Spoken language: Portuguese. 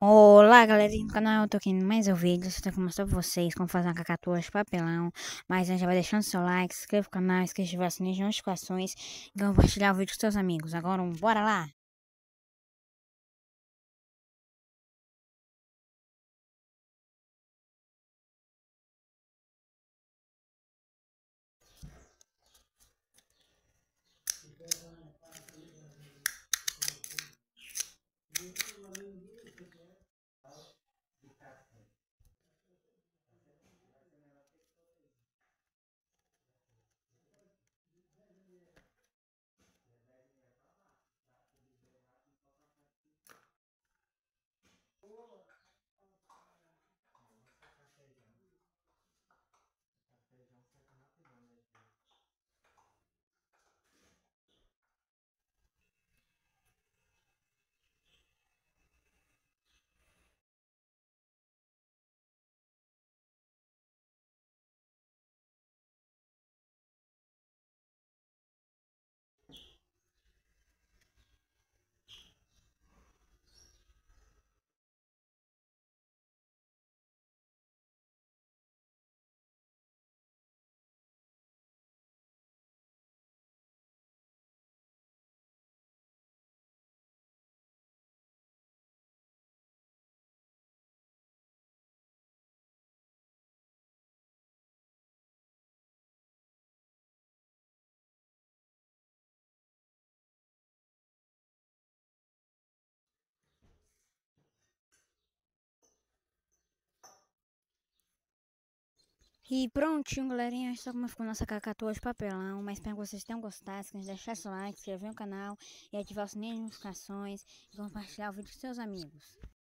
Olá galerinha do canal, eu tô aqui em mais um vídeo, só tenho mostrar pra vocês como fazer uma cacatua de papelão Mas a já vai deixando seu like, se inscreva no canal, esqueça de ativar as notificações e compartilhar o vídeo com seus amigos Agora, bora lá! E prontinho, galerinha, só como ficou nossa cacatua de papelão, mas espero que vocês tenham gostado, que deixar seu like, se inscrever no canal e ativar o sininho de notificações e compartilhar o vídeo com seus amigos.